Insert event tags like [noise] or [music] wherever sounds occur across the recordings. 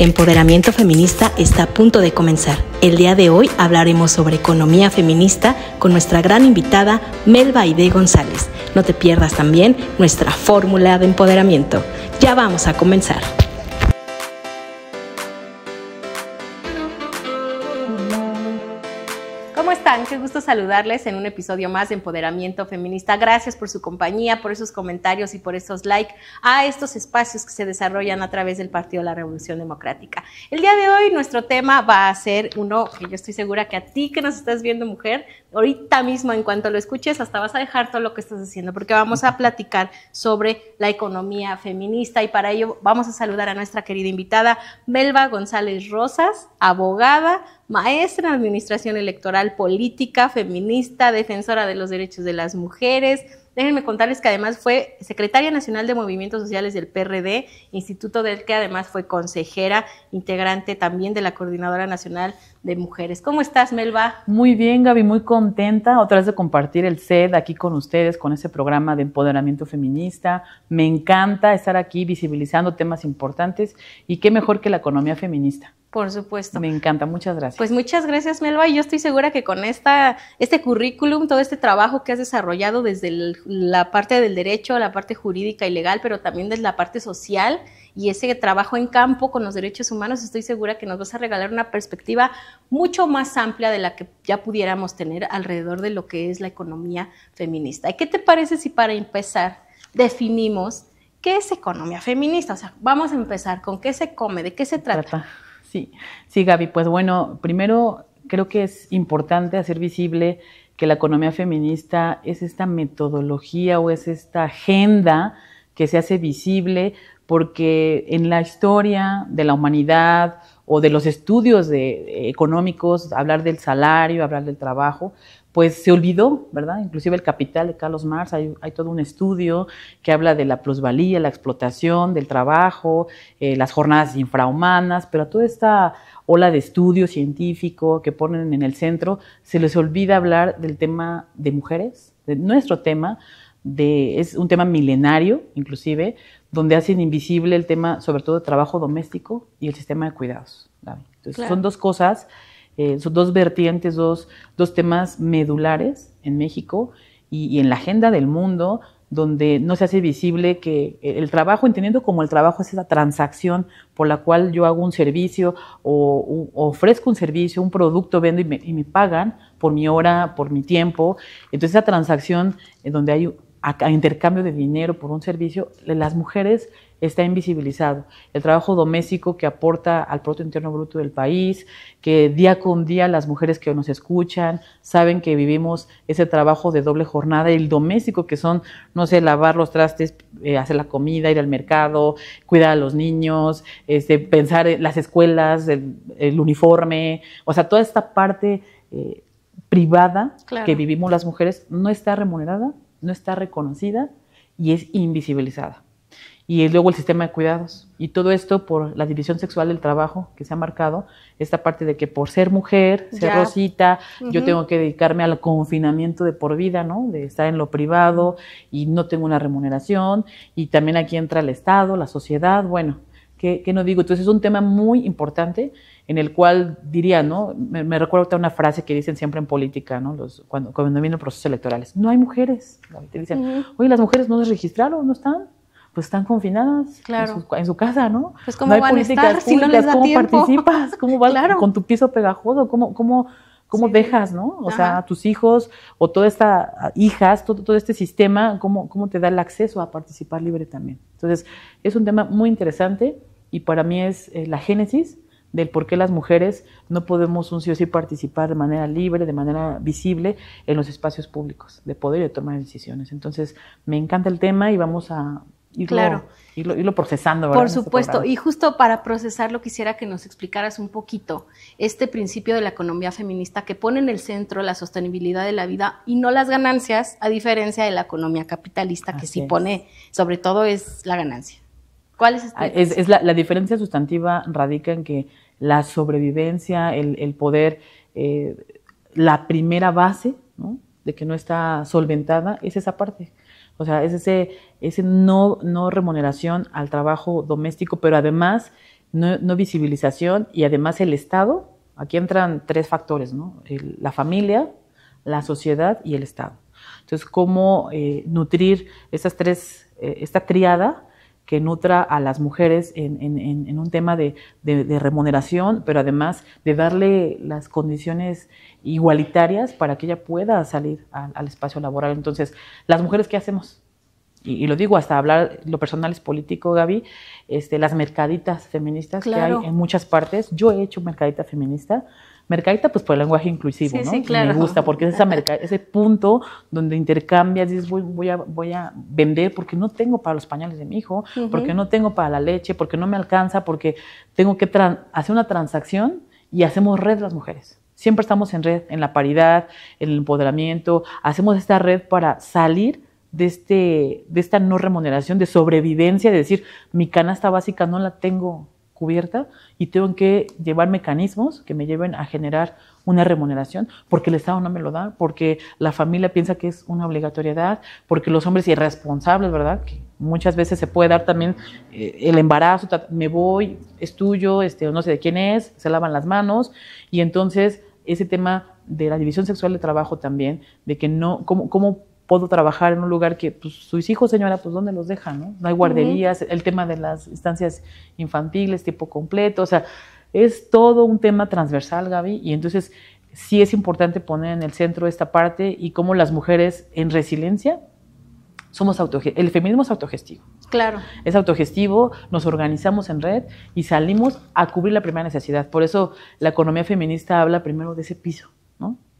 Empoderamiento Feminista está a punto de comenzar. El día de hoy hablaremos sobre economía feminista con nuestra gran invitada Melba Aide González. No te pierdas también nuestra fórmula de empoderamiento. Ya vamos a comenzar. saludarles en un episodio más de Empoderamiento Feminista. Gracias por su compañía, por esos comentarios y por esos likes a estos espacios que se desarrollan a través del Partido de la Revolución Democrática. El día de hoy nuestro tema va a ser uno que yo estoy segura que a ti que nos estás viendo mujer ahorita mismo, en cuanto lo escuches, hasta vas a dejar todo lo que estás haciendo, porque vamos a platicar sobre la economía feminista y para ello vamos a saludar a nuestra querida invitada, Melba González Rosas, abogada, maestra en Administración Electoral Política, feminista, defensora de los derechos de las mujeres. Déjenme contarles que además fue secretaria nacional de Movimientos Sociales del PRD, instituto del que además fue consejera, integrante también de la Coordinadora Nacional de mujeres. ¿Cómo estás, Melba? Muy bien, Gaby, muy contenta otra vez de compartir el SED aquí con ustedes, con ese programa de empoderamiento feminista. Me encanta estar aquí visibilizando temas importantes y qué mejor que la economía feminista. Por supuesto. Me encanta, muchas gracias. Pues muchas gracias, Melba. Y yo estoy segura que con esta, este currículum, todo este trabajo que has desarrollado desde la parte del derecho, la parte jurídica y legal, pero también desde la parte social y ese trabajo en campo con los derechos humanos, estoy segura que nos vas a regalar una perspectiva mucho más amplia de la que ya pudiéramos tener alrededor de lo que es la economía feminista. ¿Y qué te parece si para empezar definimos qué es economía feminista? O sea, vamos a empezar con qué se come, de qué se trata. Sí, sí, Gaby, pues bueno, primero creo que es importante hacer visible que la economía feminista es esta metodología o es esta agenda que se hace visible porque en la historia de la humanidad o de los estudios eh, económicos, hablar del salario, hablar del trabajo, pues se olvidó, ¿verdad? Inclusive el capital de Carlos Marx, hay, todo un estudio que habla de la plusvalía, la explotación del trabajo, eh, las jornadas infrahumanas, pero toda esta ola de estudio científico que ponen en el centro, se les olvida hablar del tema de mujeres, de nuestro tema, es un tema milenario, inclusive, donde hacen invisible el tema, sobre todo, de trabajo doméstico y el sistema de cuidados. son dos cosas, eh, son dos vertientes, dos, temas medulares en México y, en la agenda del mundo, donde no se hace visible que el trabajo, entendiendo como el trabajo es esa transacción por la cual yo hago un servicio o, ofrezco un servicio, un producto, vendo y me, y me, pagan por mi hora, por mi tiempo. Entonces esa transacción donde hay a, intercambio de dinero por un servicio, las mujeres está invisibilizado. El trabajo doméstico que aporta al Producto Interno Bruto del país, que día con día las mujeres que nos escuchan saben que vivimos ese trabajo de doble jornada, el doméstico que son, no sé, lavar los trastes, eh, hacer la comida, ir al mercado, cuidar a los niños, este, pensar en las escuelas, el, uniforme, o sea, toda esta parte eh, privada que vivimos las mujeres no está remunerada no está reconocida y es invisibilizada. Y es luego el sistema de cuidados. Y todo esto por la división sexual del trabajo que se ha marcado, esta parte de que por ser mujer, ser rosita, yo tengo que dedicarme al confinamiento de por vida, ¿no? De estar en lo privado y no tengo una remuneración. Y también aquí entra el Estado, la sociedad, bueno. ¿Qué, no digo? Entonces es un tema muy importante en el cual diría, ¿no? Me recuerdo una frase que dicen siempre en política, ¿no? Los, cuando, cuando vienen procesos electorales. No hay mujeres. Te dicen, oye, las mujeres no se registraron, no están. Pues están confinadas en, su, casa, ¿no? Pues, cómo no hay políticas públicas, ¿cómo participas? ¿Cómo [laughs] vas con tu piso pegajoso? ¿Cómo, cómo, cómo dejas, ¿no? O sea, a tus hijos o toda esta ah, hijas, todo, todo este sistema, ¿cómo, ¿cómo te da el acceso a participar libre también? Entonces, es un tema muy interesante y para mí es eh, la génesis del por qué las mujeres no podemos un sí o sí participar de manera libre, de manera visible en los espacios públicos de poder y de tomar decisiones. Entonces, me encanta el tema y vamos a irlo, claro. procesando. Por este supuesto, y justo para procesarlo quisiera que nos explicaras un poquito este principio de la economía feminista que pone en el centro la sostenibilidad de la vida y no las ganancias, a diferencia de la economía capitalista que sí pone, sobre todo es la ganancia. ¿Cuál ah, es, esta es, la, diferencia sustantiva radica en que la sobrevivencia, el, poder, eh, la primera base, ¿no? de que no está solventada, es esa parte. O sea, es ese, ese no, no remuneración al trabajo doméstico, pero además no, visibilización y además el Estado. Aquí entran tres factores, ¿no? la familia, la sociedad y el Estado. Entonces, cómo eh, nutrir esas tres, eh, esta triada que nutra a las mujeres en, un tema de, remuneración, pero además de darle las condiciones igualitarias para que ella pueda salir al, espacio laboral. Entonces, las mujeres, ¿qué hacemos? Y, lo digo hasta hablar, lo personal es político, Gaby, este, las mercaditas feministas que hay en muchas partes. Yo he hecho mercadita feminista Mercadita pues por el lenguaje inclusivo, ¿no? Me gusta porque es esa ese punto donde intercambias, dices, voy, voy, a, vender porque no tengo para los pañales de mi hijo, porque no tengo para la leche, porque no me alcanza, porque tengo que hacer una transacción y hacemos red las mujeres. Siempre estamos en red, en la paridad, en el empoderamiento, hacemos esta red para salir de, este, de esta no remuneración, de sobrevivencia, de decir, mi canasta básica no la tengo cubierta y tengo que llevar mecanismos que me lleven a generar una remuneración, porque el Estado no me lo da, porque la familia piensa que es una obligatoriedad, porque los hombres irresponsables, ¿verdad? Que muchas veces se puede dar también eh, el embarazo, me voy, es tuyo, este, no sé de quién es, se lavan las manos, y entonces ese tema de la división sexual de trabajo también, de que no, cómo, cómo puedo trabajar en un lugar que pues, sus hijos, señora, pues ¿dónde los dejan? No, no hay guarderías, el tema de las instancias infantiles, tiempo completo, o sea, es todo un tema transversal, Gaby, y entonces sí es importante poner en el centro esta parte y cómo las mujeres en resiliencia somos el feminismo es autogestivo. Claro. Es autogestivo, nos organizamos en red y salimos a cubrir la primera necesidad. Por eso la economía feminista habla primero de ese piso,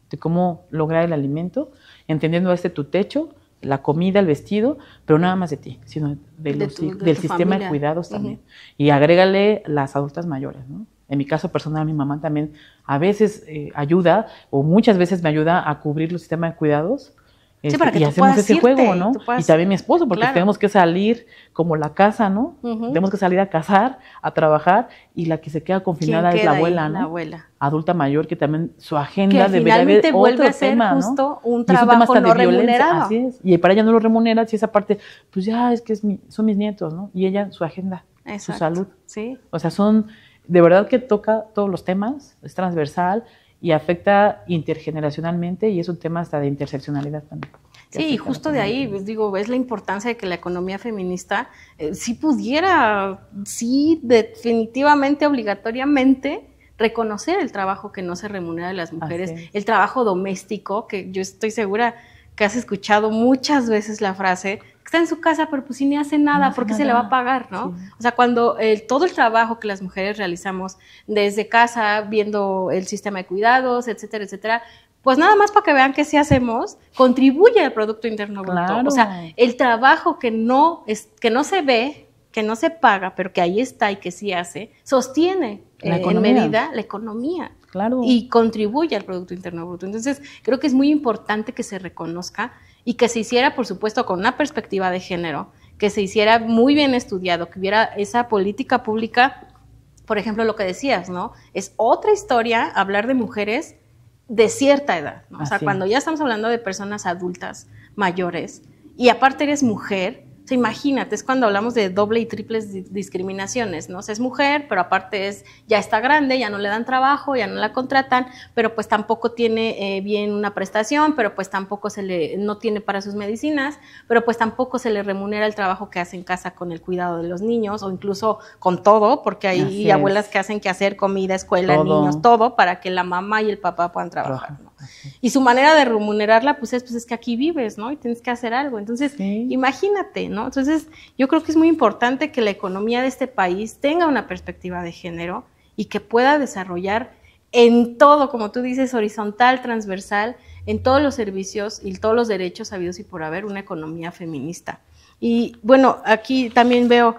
de cómo lograr el alimento, entendiendo este tu techo, la comida, el vestido, pero nada más de ti, sino del sistema de cuidados también. Y agrégale las adultas mayores, ¿no? En mi caso personal, mi mamá también a veces eh, ayuda o muchas veces me ayuda a cubrir los sistemas de cuidados este, y hacemos ese juego, ¿no? Y también mi esposo, porque tenemos que salir como la casa, ¿no? Tenemos que salir a cazar, a trabajar, y la que se queda confinada es la abuela, ¿no? La abuela. Adulta mayor, que también su agenda de debería haber otro vuelve a ser justo ¿no? un trabajo no remunerado. Así es. Y para ella no lo remunera, si esa parte, pues ya es que son mis nietos, ¿no? Y ella, su agenda, su salud. Sí. O sea, son, de verdad que toca todos los temas, es transversal, y afecta intergeneracionalmente y es un tema hasta de interseccionalidad también. Sí, y justo de ahí, pues, digo, es la importancia de que la economía feminista si eh, sí pudiera, sí definitivamente, obligatoriamente, reconocer el trabajo que no se remunera de las mujeres, el trabajo doméstico, que yo estoy segura que has escuchado muchas veces la frase está en su casa, pero pues si ni hace nada, porque se le va a pagar, ¿no? O sea, cuando eh, todo el trabajo que las mujeres realizamos desde casa, viendo el sistema de cuidados, etcétera, etcétera, pues nada más para que vean que si hacemos, contribuye al Producto Interno Bruto. O sea, el trabajo que no, es, que no se ve, que no se paga, pero que ahí está y que sí hace, sostiene la eh, en medida la economía. Claro. Y contribuye al Producto Interno Bruto. Entonces, creo que es muy importante que se reconozca y que se hiciera, por supuesto, con una perspectiva de género, que se hiciera muy bien estudiado, que hubiera esa política pública, por ejemplo, lo que decías, ¿no? Es otra historia hablar de mujeres de cierta edad, ¿no? O sea, cuando ya estamos hablando de personas adultas, mayores, y aparte eres mujer, imagínate, es cuando hablamos de doble y triples discriminaciones, ¿no? es mujer, pero aparte es, ya está grande, ya no le dan trabajo, ya no la contratan, pero pues tampoco tiene eh, bien una prestación, pero pues tampoco se le, no tiene para sus medicinas, pero pues tampoco se le remunera el trabajo que hace en casa con el cuidado de los niños o incluso con todo, porque hay abuelas que hacen que hacer comida, escuela, niños, todo, para que la mamá y el papá puedan trabajar. Y su manera de remunerarla, pues es, pues es que aquí vives, ¿no? Y tienes que hacer algo. Entonces, imagínate, ¿no? Entonces, yo creo que es muy importante que la economía de este país tenga una perspectiva de género y que pueda desarrollar en todo, como tú dices, horizontal, transversal, en todos los servicios y todos los derechos habidos y por haber una economía feminista. Y bueno, aquí también veo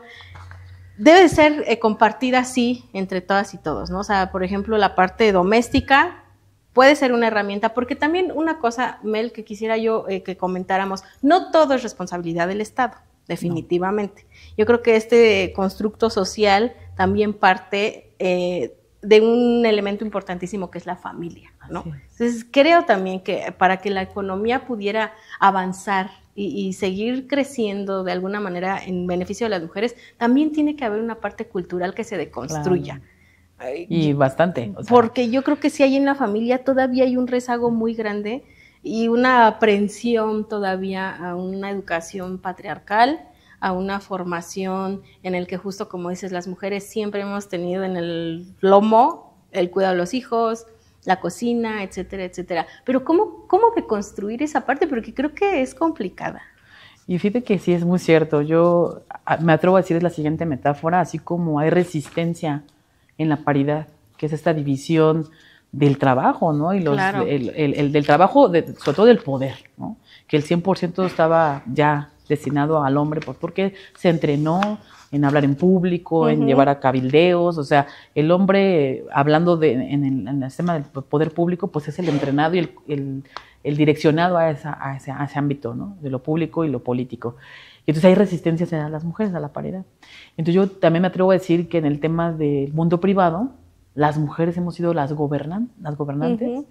debe ser eh, compartida así entre todas y todos, ¿no? O sea, por ejemplo, la parte doméstica, puede ser una herramienta, porque también una cosa, Mel, que quisiera yo eh, que comentáramos, no todo es responsabilidad del Estado, definitivamente. Yo creo que este constructo social también parte eh, de un elemento importantísimo que es la familia, ¿no? Entonces, creo también que para que la economía pudiera avanzar y, seguir creciendo de alguna manera en beneficio de las mujeres, también tiene que haber una parte cultural que se deconstruya. Y bastante. Porque yo creo que si hay en la familia todavía hay un rezago muy grande y una aprensión todavía a una educación patriarcal, a una formación en el que justo como dices, las mujeres siempre hemos tenido en el lomo el cuidado de los hijos, la cocina, etcétera, etcétera. Pero ¿cómo, cómo reconstruir esa parte? Porque creo que es complicada. Y fíjate que sí es muy cierto. Yo ah, me atrevo a decir la siguiente metáfora, así como hay resistencia en la paridad, que es esta división del trabajo, ¿no? Y el, del trabajo, sobre todo del poder, Que el 100% estaba ya destinado al hombre, pues, porque se entrenó en hablar en público, en llevar a cabildeos, o sea, el hombre, hablando de, en, el, en tema del poder público, pues es el entrenado y el, el direccionado a, esa, ese, ámbito, De lo público y lo político. Entonces hay resistencias a las mujeres a la pared. Entonces yo también me atrevo a decir que en el tema del mundo privado, las mujeres hemos sido las, las gobernantes,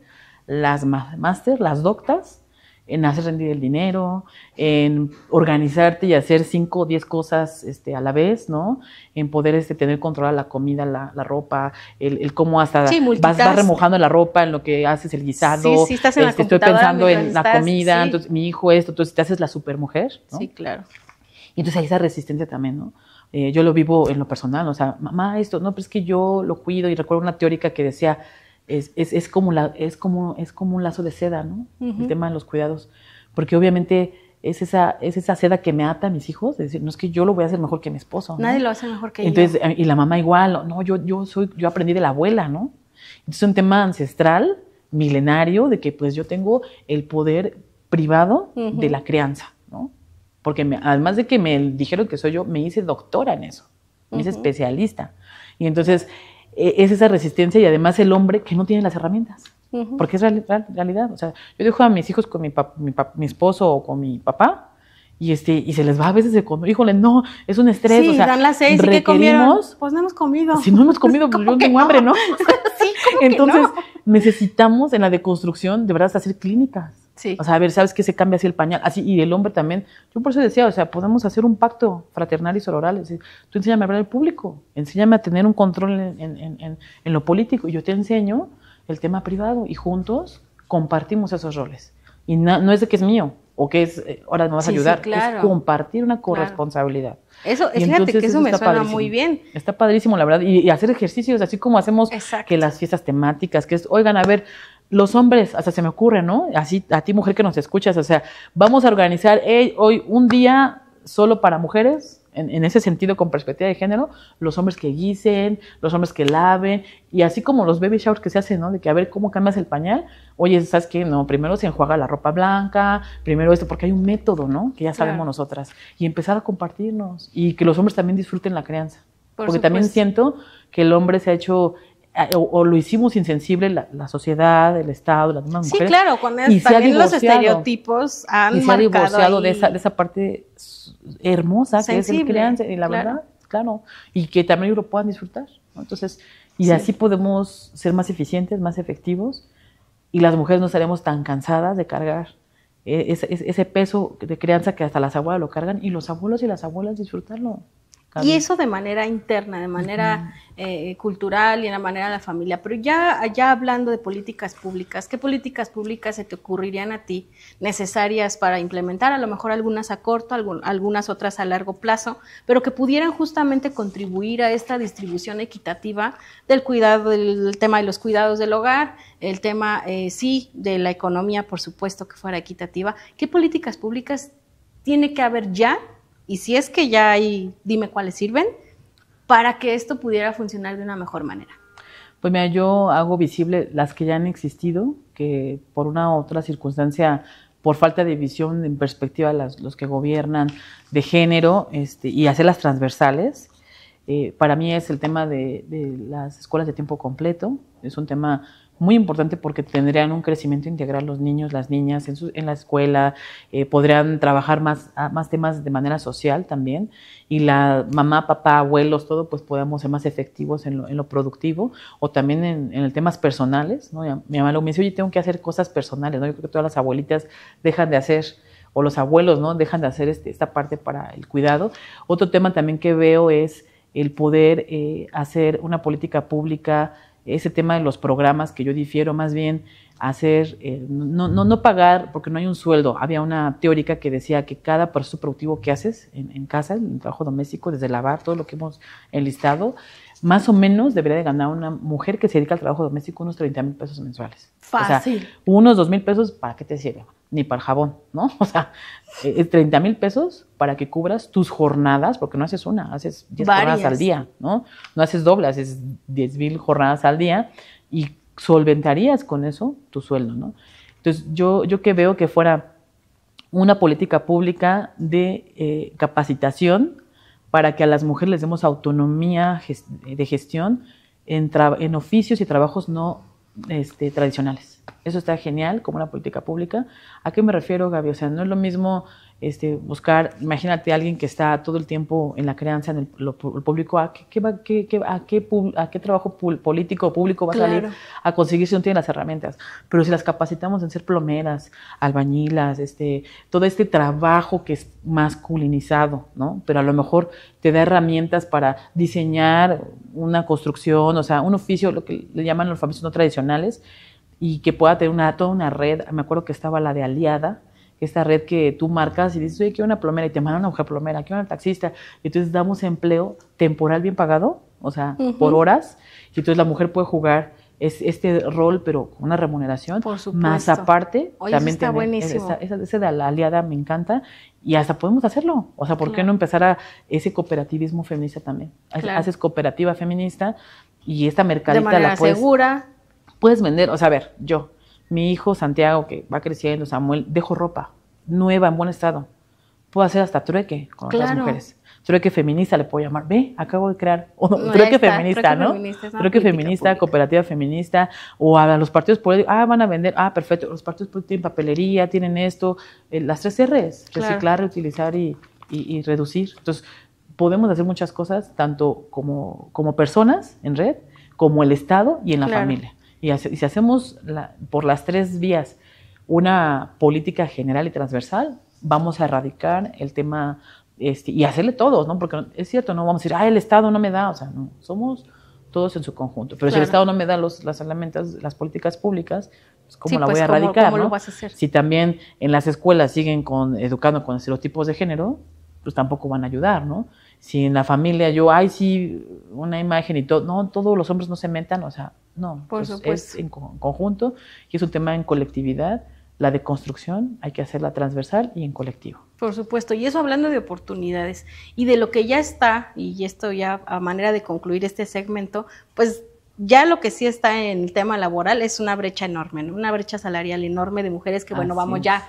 las máster, las doctas, en hacer rendir el dinero, en organizarte y hacer cinco o diez cosas este, a la vez, ¿no? En poder este, tener controlada la comida, la, ropa, el, cómo hasta vas, remojando la ropa en lo que haces el guisado. Sí, sí, estás en este, Estoy pensando en la comida, entonces mi hijo esto, entonces te haces la supermujer, ¿no? Sí, claro. Y entonces hay esa resistencia también, ¿no? Eh, yo lo vivo en lo personal, o sea, mamá, esto, no, pero es que yo lo cuido y recuerdo una teórica que decía, es, es, es como, la, es, como, es como un lazo de seda, ¿no? El tema de los cuidados, porque obviamente es esa, es esa seda que me ata a mis hijos, es decir, no es que yo lo voy a hacer mejor que mi esposo. Nadie lo hace mejor que Entonces, yo. Y la mamá igual, no, yo, yo, soy, yo aprendí de la abuela, ¿no? Entonces es un tema ancestral, milenario, de que pues yo tengo el poder privado de la crianza porque además de que me dijeron que soy yo, me hice doctora en eso, me hice especialista. Y entonces e, es esa resistencia y además el hombre que no tiene las herramientas, porque es realidad. O sea, yo dejo a mis hijos con mi, mi, esposo o con mi papá, y este y se les va a veces de Híjole, no, es un estrés. Sí, o dan las seis comieron. Pues no hemos comido. Si no hemos pues, comido, pues yo tengo hambre, ¿no? [laughs] sí, Entonces, necesitamos en la deconstrucción de verdad hacer clínicas. O sea, a ver, ¿sabes qué se cambia así el pañal? Así, y el hombre también. Yo por eso decía, o sea, podemos hacer un pacto fraternal y sororal. Decir, tú enséñame a hablar al público, enséñame a tener un control en, en, en, lo político, y yo te enseño el tema privado, y juntos compartimos esos roles. Y no, es de que es mío, o que es, eh, ahora me vas a ayudar, claro. es compartir una corresponsabilidad. Eso, fíjate que eso, me suena muy bien. Está padrísimo, la verdad, y, hacer ejercicios, así como hacemos que las fiestas temáticas, que es, oigan, a ver, los hombres, hasta se me ocurre, ¿no? Así, a ti mujer que nos escuchas, o sea, vamos a organizar eh, hoy un día solo para mujeres, en, ese sentido con perspectiva de género, los hombres que guisen, los hombres que laven, y así como los baby showers que se hacen, ¿no? De que a ver cómo cambias el pañal, oye, ¿sabes qué? No, primero se enjuaga la ropa blanca, primero esto, porque hay un método, ¿no? Que ya sabemos nosotras, y empezar a compartirnos, y que los hombres también disfruten la crianza. porque también siento que el hombre se ha hecho o, lo hicimos insensible la, sociedad, el Estado, las mismas mujeres. Sí, claro, cuando los estereotipos han y se ha divorciado de esa, de esa, parte hermosa que es el crianza, y la verdad, claro, y que también lo puedan disfrutar. Entonces, y así podemos ser más eficientes, más efectivos, y las mujeres no estaremos tan cansadas de cargar eh, ese, ese peso de crianza que hasta las abuelas lo cargan, y los abuelos y las abuelas disfrutarlo. Y eso de manera interna, de manera eh, cultural y en la manera de la familia. Pero ya, ya hablando de políticas públicas, ¿qué políticas públicas se te ocurrirían a ti necesarias para implementar? A lo mejor algunas a corto, algunas otras a largo plazo, pero que pudieran justamente contribuir a esta distribución equitativa del cuidado, del tema de los cuidados del hogar, el tema, eh, sí, de la economía, por supuesto, que fuera equitativa. ¿Qué políticas públicas tiene que haber ya y si es que ya hay, dime cuáles sirven, para que esto pudiera funcionar de una mejor manera. Pues mira, yo hago visible las que ya han existido, que por una u otra circunstancia, por falta de visión en perspectiva, las, los que gobiernan de género este, y hacerlas transversales. Eh, para mí es el tema de, de las escuelas de tiempo completo, es un tema muy importante porque tendrían un crecimiento integral los niños, las niñas en, su, en la escuela, eh, podrían trabajar ah, más, temas de manera social también y la mamá, papá, abuelos, todo, pues podamos ser más efectivos en lo, en lo productivo o también en, en temas personales, ¿no? Mi mamá lo me dice, oye, tengo que hacer cosas personales, ¿no? Yo creo que todas las abuelitas dejan de hacer o los abuelos, ¿no? Dejan de hacer este, esta parte para el cuidado. Otro tema también que veo es el poder eh, hacer una política pública ese tema de los programas que yo difiero más bien hacer, eh, no, no, no, pagar porque no hay un sueldo. Había una teórica que decía que cada proceso productivo que haces en, en casa, en el trabajo doméstico, desde lavar, todo lo que hemos enlistado, más o menos debería de ganar una mujer que se dedica al trabajo doméstico unos 30 mil pesos mensuales. Fácil. unos 2 mil pesos, ¿para qué te sirve? Ni para el jabón, ¿no? [laughs] O sea, e, es 30 mil pesos para que cubras tus jornadas, porque no haces una, haces 10 jornadas al día, ¿no? No haces doble, haces 10 mil jornadas al día y solventarías con eso tu sueldo, ¿no? Entonces, yo, yo que veo que fuera una política pública de eh, capacitación para que a las mujeres les demos autonomía de gestión en, oficios y trabajos no este, tradicionales. Eso está genial como una política pública. ¿A qué me refiero, Gaby? O sea, no es lo mismo este, buscar, imagínate a alguien que está todo el tiempo en la crianza, en el, público, ¿a qué, a, trabajo político o público va a salir a conseguir si no tiene las herramientas? Pero si las capacitamos en ser plomeras, albañilas, este, todo este trabajo que es masculinizado, ¿no? Pero a lo mejor te da herramientas para diseñar una construcción, o sea, un oficio, lo que le llaman los oficios no tradicionales, y que pueda tener toda una red. Me acuerdo que estaba la de Aliada, esta red que tú marcas y dices, oye, quiero una plomera y te mandan una mujer plomera, quiero una taxista. Y entonces damos empleo temporal bien pagado, o sea, por horas. Y entonces la mujer puede jugar es este rol, pero con una remuneración. Por supuesto. Más aparte, Oye, también está buenísimo. Esa, de la aliada me encanta y hasta podemos hacerlo. O sea, ¿por qué no empezar a ese cooperativismo feminista también? Haces cooperativa feminista y esta mercadita la puedes, Puedes vender, o sea, a ver, yo mi hijo Santiago, que va creciendo, Samuel, dejo ropa nueva, en buen estado. Puedo hacer hasta trueque con otras mujeres. Trueque feminista le puedo llamar. Ve, acabo de crear. trueque feminista, ¿no? Feminista trueque feminista, cooperativa feminista. O a los partidos políticos. Ah, van a vender. Ah, perfecto. Los partidos políticos tienen papelería, tienen esto. Eh, las tres R's. Reciclar, reutilizar y, reducir. Entonces, podemos hacer muchas cosas, tanto como, personas en red, como el Estado y en la familia. Y, si hacemos la, por las tres vías una política general y transversal, vamos a erradicar el tema este, y hacerle todos, ¿no? Porque es cierto, no vamos a decir, ah, el Estado no me da, o sea, no, somos todos en su conjunto. Pero si el Estado no me da los, las herramientas, las políticas públicas, pues, ¿cómo la pues, voy a erradicar? ¿cómo, lo vas a hacer? Si también en las escuelas siguen con, educando con estereotipos de género, pues tampoco van a ayudar, ¿no? Si en la familia yo, ay, sí, una imagen y todo, no, todos los hombres no se metan, o sea, no, Por pues en conjunto y es un tema en colectividad. La deconstrucción hay que hacerla transversal y en colectivo. Por supuesto, y eso hablando de oportunidades y de lo que ya está, y esto ya a manera de concluir este segmento, pues ya lo que sí está en el tema laboral es una brecha enorme, una brecha salarial enorme de mujeres que, bueno, vamos ya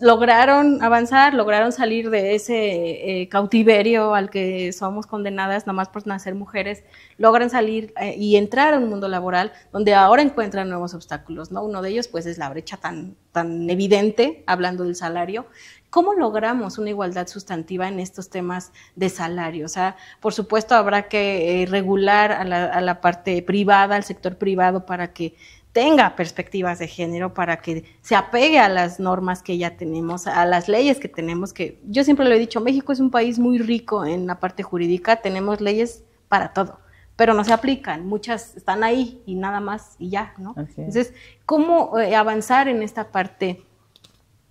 lograron avanzar, lograron salir de ese eh, cautiverio al que somos condenadas nomás por nacer mujeres, logran salir eh, y entrar a un mundo laboral donde ahora encuentran nuevos obstáculos, ¿no? Uno de ellos pues es la brecha tan, tan evidente, hablando del salario. ¿Cómo logramos una igualdad sustantiva en estos temas de salario? O sea, por supuesto habrá que eh, regular a la parte privada, al sector privado, para que tenga perspectivas de género, para que se apegue a las normas que ya tenemos, a las leyes que tenemos, que yo siempre lo he dicho, México es un país muy rico en la parte jurídica, tenemos leyes para todo, pero no se aplican, muchas están ahí y nada más y ya, ¿no? Entonces, ¿cómo eh, avanzar en esta parte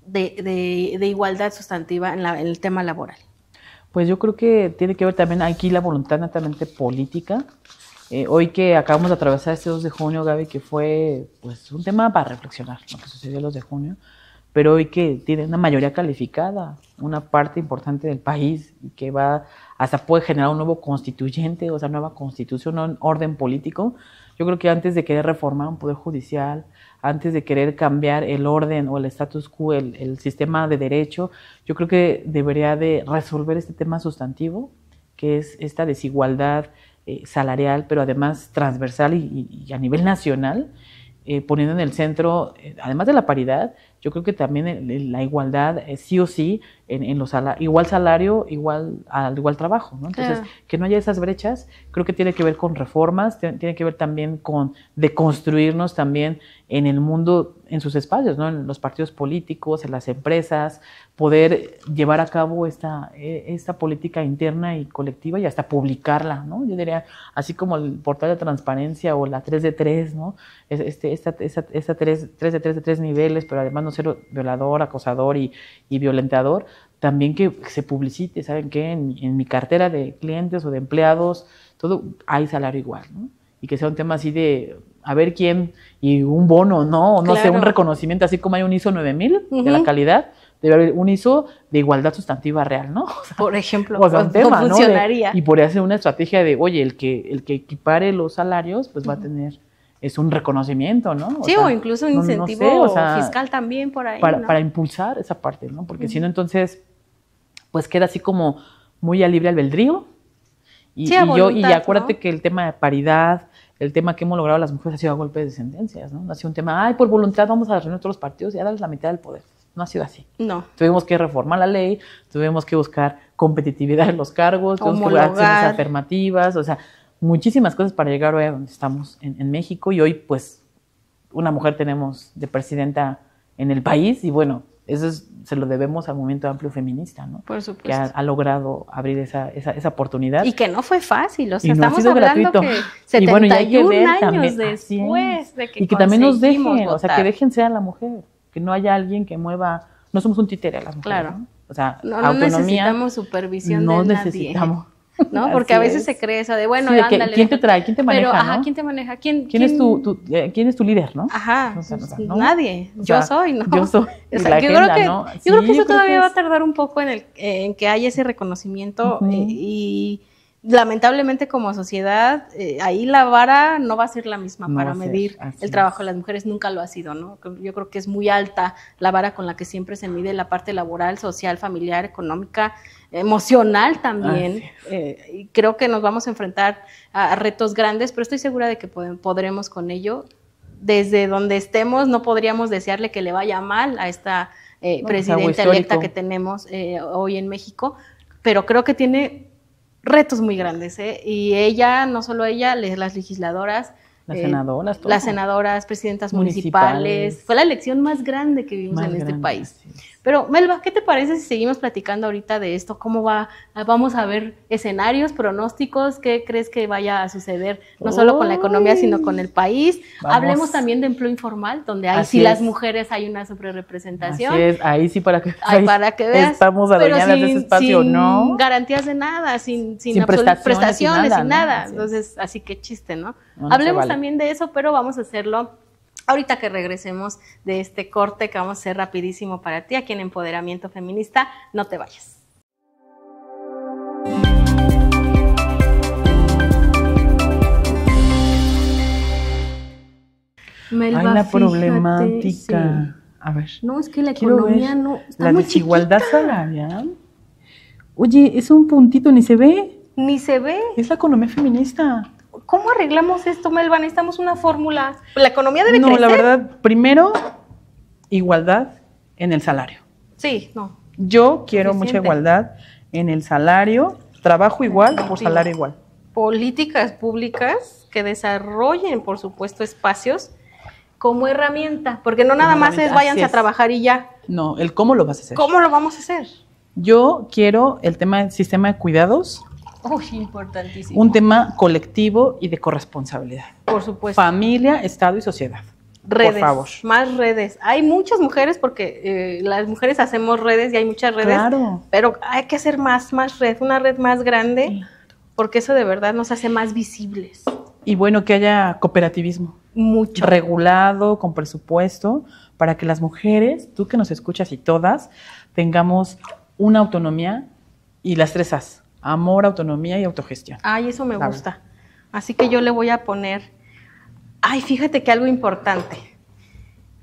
de, de, igualdad sustantiva en, en el tema laboral? Pues yo creo que tiene que ver también aquí la voluntad netamente política, eh, hoy que acabamos de atravesar este 2 de junio, Gaby, que fue pues, un tema para reflexionar, lo que sucedió el 2 de junio, pero hoy que tiene una mayoría calificada, una parte importante del país que va hasta puede generar un nuevo constituyente, o sea, nueva constitución, un orden político. Yo creo que antes de querer reformar un poder judicial, antes de querer cambiar el orden o el status quo, el sistema de derecho, yo creo que debería de resolver este tema sustantivo, que es esta desigualdad eh, salarial, pero además transversal y, a nivel nacional, eh, poniendo en el centro, eh, además de la paridad, yo creo que también la igualdad sí o sí, en, en los igual salario, igual al igual trabajo. Entonces, que no haya esas brechas creo que tiene que ver con reformas, tiene que ver también con deconstruirnos también en el mundo, en sus espacios, ¿no? en los partidos políticos, en las empresas, poder llevar a cabo esta, e, esta política interna y colectiva y hasta publicarla. ¿no? Yo diría, así como el portal de transparencia o la 3 de 3, ¿no? este, esta, 3, de 3 de tres niveles, pero además no ser violador, acosador y, y violentador, también que se publicite, ¿saben qué? en mi cartera de clientes o de empleados, todo hay salario igual, ¿no? Y que sea un tema así de a ver quién y un bono, ¿no? O no sé, un reconocimiento, así como hay un ISO 9000 de la calidad, debe haber un ISO de igualdad sustantiva real, ¿no? [laughs] por ejemplo, funcionaría? y por hacer una estrategia de, oye, el que, el que equipare los salarios, pues va a tener es un reconocimiento, ¿no? sí, o incluso un incentivo fiscal también por ahí. Para, impulsar esa parte, ¿no? Porque si no, entonces, pues queda así como muy a libre albedrío, y, yo, y acuérdate que el tema de paridad, el tema que hemos logrado las mujeres ha sido a golpes de descendencias, ¿no? ha sido un tema, ay, por voluntad vamos a reunir todos los partidos y a darles la mitad del poder. No ha sido así. No. Tuvimos que reformar la ley, tuvimos que buscar competitividad en los cargos, tuvimos que buscar afirmativas, o sea, muchísimas cosas para llegar hoy a donde estamos en México y hoy, pues, una mujer tenemos de presidenta en el país y bueno, eso se lo debemos al movimiento amplio feminista, ¿no? Por supuesto. Que ha, logrado abrir esa, esa, esa, oportunidad. Y que no fue fácil, o sea, estamos ha hablando que y bueno, que años también, después de que Y que también nos dejen, o sea, que dejen sea la mujer, que no haya alguien que mueva, no somos un títere a las mujeres. Claro. ¿no? O sea, no, no necesitamos supervisión de nadie. necesitamos. ¿no? [laughs] Porque a veces se cree eso de, bueno, ándale. ¿Quién te trae? ¿Quién te maneja? Pero, ¿quién te maneja? ¿Quién, es tu, eh, ¿Quién es tu líder, no? Ajá, pues, nadie. yo soy, ¿no? Yo soy. [laughs] yo, creo que, que eso todavía va a tardar un poco en, el, en que haya ese reconocimiento eh, y lamentablemente como sociedad, eh, ahí la vara no va a ser la misma para medir el trabajo de las mujeres, nunca lo ha sido, ¿no? Yo creo que es muy alta la vara con la que siempre se mide la parte laboral, social, familiar, económica, emocional también. Eh, y creo que nos vamos a enfrentar a retos grandes, pero estoy segura de que podremos con ello. Desde donde estemos, no podríamos desearle que le vaya mal a esta eh, presidenta electa que tenemos eh, hoy en México, pero creo que tiene retos muy grandes. Y ella, no solo ella, las legisladoras, las senadoras, presidentas municipales. Fue la elección más grande que vimos en este país. Pero Melba, ¿qué te parece si seguimos platicando ahorita de esto? ¿Cómo va? Ah, vamos a ver escenarios, pronósticos, qué crees que vaya a suceder, no solo con la economía, sino con el país. Hablemos también de empleo informal, donde hay. si las mujeres hay una sobrerepresentación. Así es, ahí sí para que, para que veas. Estamos adueñadas de ese espacio, sin ¿no? garantías de nada, sin, sin, prestaciones, sin nada. Entonces, así que chiste, ¿no? Hablemos también de eso, pero vamos a hacerlo Ahorita que regresemos de este corte que vamos a hacer rapidísimo para ti aquí en Empoderamiento Feminista, no te vayas. Hay la problemática. A ver. No, es que la economía no. la desigualdad salarial. Oye, es un puntito, ni se ve ni se ve. Es la economía feminista. ¿Cómo arreglamos esto, Melba? Necesitamos una fórmula. La economía debe crecer. No, la verdad, primero, igualdad en el salario. Sí, no. Yo quiero mucha igualdad en el salario, trabajo igual por salario igual. Políticas públicas que desarrollen, por supuesto, espacios como herramienta, porque no nada más es váyanse a trabajar y ya. No, el cómo lo vas a hacer. ¿Cómo lo vamos a hacer? Yo quiero el tema del sistema de cuidados un tema colectivo y de corresponsabilidad. Por supuesto. Familia, Estado y sociedad. Redes, más redes. Hay muchas mujeres porque eh, las mujeres hacemos redes y hay muchas redes, claro. pero hay que hacer más, más red, una red más grande, porque eso de verdad nos hace más visibles. Y bueno, que haya cooperativismo. Mucho. Regulado, con presupuesto, para que las mujeres, tú que nos escuchas y todas, tengamos una autonomía y las tres As amor, autonomía y autogestión. Ay, eso me gusta. Así que yo le voy a poner, ay, fíjate que algo importante,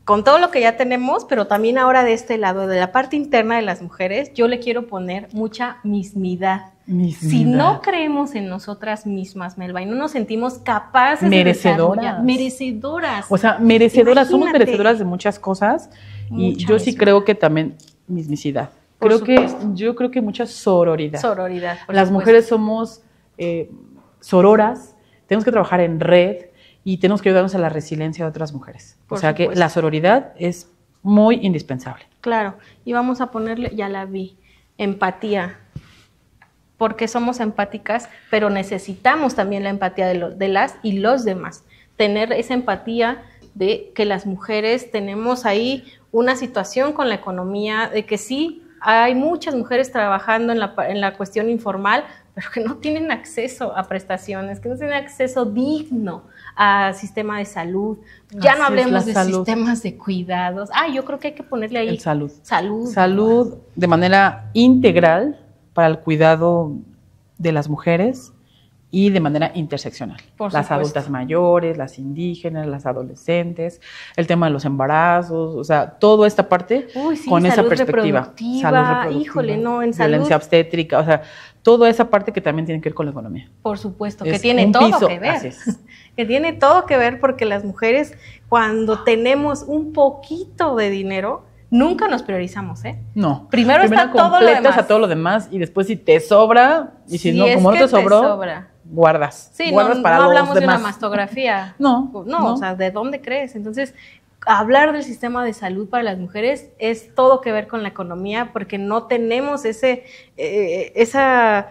con todo lo que ya tenemos, pero también ahora de este lado, de la parte interna de las mujeres, yo le quiero poner mucha mismidad. mismidad. Si no creemos en nosotras mismas, Melba, y no nos sentimos capaces merecedoras. de merecedoras. O sea, merecedoras, somos merecedoras de muchas cosas y yo sí creo que también mismicidad creo que yo creo que mucha sororidad. Las mujeres somos eh, sororas, tenemos que trabajar en red y tenemos que ayudarnos a la resiliencia de otras mujeres. o sea que la sororidad es muy indispensable. Claro, y vamos a ponerle, ya la vi, empatía porque somos empáticas, pero necesitamos también la empatía de, las y los demás. Tener esa empatía de que las mujeres tenemos ahí una situación con la economía, de que sí hay muchas mujeres trabajando en la, en la cuestión informal, pero que no tienen acceso a prestaciones, que no tienen acceso digno a sistema de salud. Ya no hablemos de sistemas de cuidados. Ah, yo creo que hay que ponerle ahí salud. Salud. Salud de manera integral para el cuidado de las mujeres y de manera interseccional. las adultas mayores, las indígenas, las adolescentes, el tema de los embarazos, o sea, toda esta parte con esa perspectiva. salud reproductiva, híjole, no, en salud. Violencia obstétrica, o sea, toda esa parte que también tiene que ver con la economía. Por supuesto, que tiene todo que ver. [laughs] Que tiene todo que ver porque las mujeres cuando tenemos un poquito de dinero, nunca nos priorizamos, ¿eh? No. Primero, está todo lo demás. a todo lo demás y después si te sobra y si, no, como no te sobró, te sobra guardas. Sí, guardas no, no hablamos de una mastografía. No, no, o sea, ¿de dónde crees? Entonces, hablar del sistema de salud para las mujeres es todo que ver con la economía porque no tenemos ese, eh, eh, esa